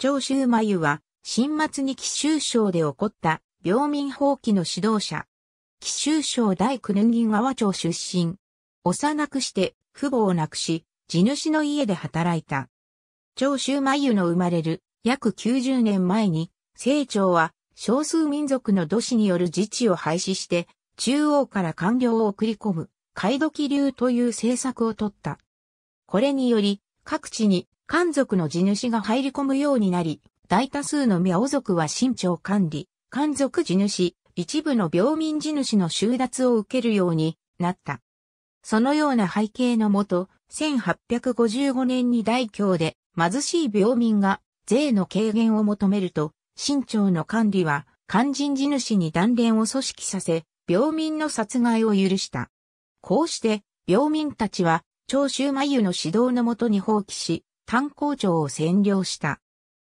長州眉は、新末に紀州省で起こった、病民放棄の指導者。紀州省第九年銀川町出身。幼くして、父母を亡くし、地主の家で働いた。長州眉の生まれる、約90年前に、清朝は、少数民族の土士による自治を廃止して、中央から官僚を送り込む、海土時流という政策を取った。これにより、各地に漢族の地主が入り込むようになり、大多数の苗族は新朝管理、漢族地主、一部の病民地主の収奪を受けるようになった。そのような背景のもと、1855年に大京で貧しい病民が税の軽減を求めると、新朝の管理は肝心地主に断連を組織させ、病民の殺害を許した。こうして、病民たちは、長州眉の指導のもとに放棄し、炭鉱町を占領した。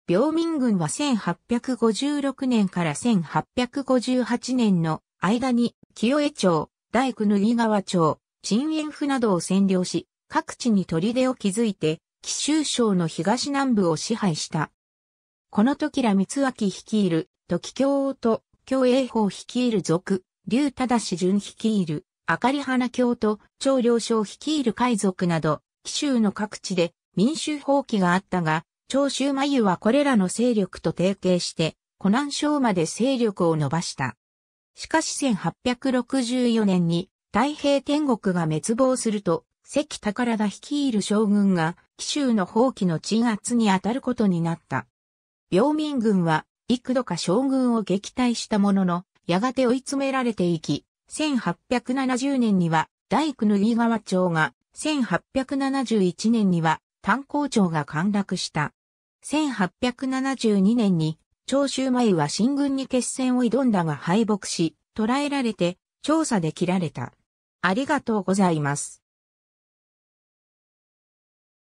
病民軍は1856年から1858年の間に清江町、大工縫川町、新園府などを占領し、各地に砦を築いて、紀州省の東南部を支配した。この時ら三明率いる、時京と、京栄法率いる族、竜忠淳率いる、明り花京と、長領将率いる海賊など、紀州の各地で民衆放棄があったが、長州眉はこれらの勢力と提携して、湖南省まで勢力を伸ばした。しかし1864年に太平天国が滅亡すると、関宝田率いる将軍が紀州の放棄の鎮圧に当たることになった。病民軍は幾度か将軍を撃退したものの、やがて追い詰められていき、1870年には大工の井川町が、1871年には炭鉱町が陥落した。1872年に、長州舞は新軍に決戦を挑んだが敗北し、捕らえられて、調査で切られた。ありがとうございます。